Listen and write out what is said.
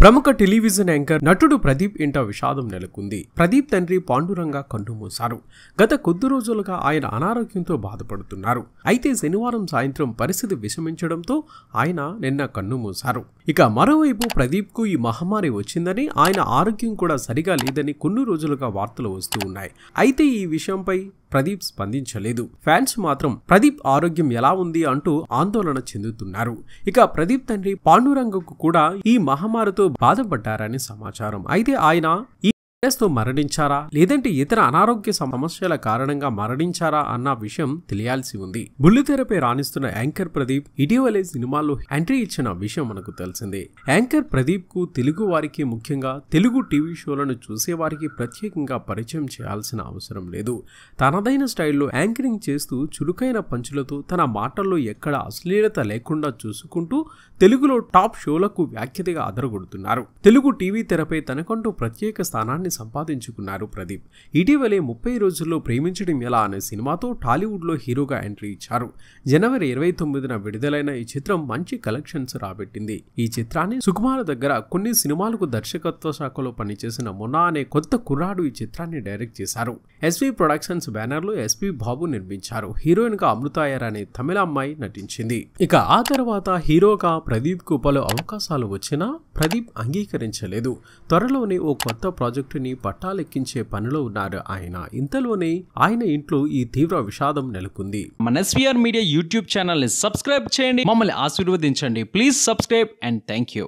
ప్రముఖ television anchor నటుడు ప్రదీప్ ఇంట విషాదం నెలకొంది ప్రదీప్ తండ్రి పాండురంగ కన్నుమూశారు గత కొద్ది రోజులుగా ఆయన అనారోగ్యంతో బాధపడుతున్నారు అయితే శనివారం సాయంత్రం పరిస్థితి విషమించడంతో ఆయన నిన్న కన్నుమూశారు ఇక మరోవైపు ప్రదీప్కు ఈ మహమ్మారి వచ్చిందని ఆయన ఆరోగ్యం కూడా సరిగా లేదని కొన్ని రోజులుగా వార్తలు వస్తూ ఉన్నాయి అయితే ఈ విషయంపై ప్రదీప్ స్పందించలేదు ఫ్యాన్స్ మాత్రం ప్రదీప్ ఆరోగ్యం ఎలా ఉంది అంటూ ఆందోళన చెందుతున్నారు ఇక ప్రదీప్ తండ్రి పాండురంగకు కూడా ఈ మహమ్మారితో బాధపడ్డారని సమాచారం అయితే ఆయన ఈ తో మరణించారా లేదంటే ఇతర అనారోగ్య సమస్యల కారణంగా మరణించారా అన్న విషయం తెలియాల్సి ఉంది బుల్లి తెరపై రాణిస్తున్న యాంకర్ ప్రదీప్ ఇటీవలే సినిమాల్లో ఎంట్రీ ఇచ్చిన విషయం మనకు తెలిసిందే యాంకర్ ప్రదీప్ కు తెలుగు వారికి ముఖ్యంగా తెలుగు టీవీ షోలను చూసే వారికి ప్రత్యేకంగా పరిచయం చేయాల్సిన అవసరం లేదు తనదైన స్టైల్లో యాంకరింగ్ చేస్తూ చురుకైన పంచులతో తన మాటల్లో ఎక్కడ అశ్లీలత లేకుండా చూసుకుంటూ తెలుగులో టాప్ షోలకు వ్యాఖ్యతగా అదరగొడుతున్నారు తెలుగు టీవీ తెరపై తనకంటూ ప్రత్యేక స్థానాన్ని స్థానాన్ని సంపాదించుకున్నారు ప్రదీప్ ఇటీవలే ముప్పై రోజుల్లో ప్రేమించడం ఎలా అనే సినిమాతో టాలీవుడ్లో హీరోగా ఎంట్రీ ఇచ్చారు జనవరి ఇరవై తొమ్మిదిన విడుదలైన ఈ చిత్రం మంచి కలెక్షన్స్ రాబెట్టింది ఈ చిత్రాన్ని సుకుమార్ దగ్గర కొన్ని సినిమాలకు దర్శకత్వ శాఖలో పనిచేసిన మొనా అనే కొత్త కుర్రాడు ఈ చిత్రాన్ని డైరెక్ట్ చేశారు ఎస్వి ప్రొడక్షన్స్ బ్యానర్లో ఎస్పి బాబు నిర్మించారు హీరోయిన్ గా అమృతాయర్ అనే తమిళ అమ్మాయి నటించింది ఇక ఆ తర్వాత హీరోగా ప్రదీప్ కు పలు అవకాశాలు వచ్చినా ప్రదీప్ అంగీకరించలేదు త్వరలోనే ఓ కొత్త ప్రాజెక్టుని పట్టాలెక్కించే పనిలో ఉన్నారు ఆయన ఇంతలోనే ఆయన ఇంట్లో ఈ తీవ్ర విషాదం నెలకొంది మన ఎస్వీఆర్ మీడియా యూట్యూబ్ ఛానల్ని సబ్స్క్రైబ్ చేయండి మమ్మల్ని ఆశీర్వదించండి please subscribe and thank you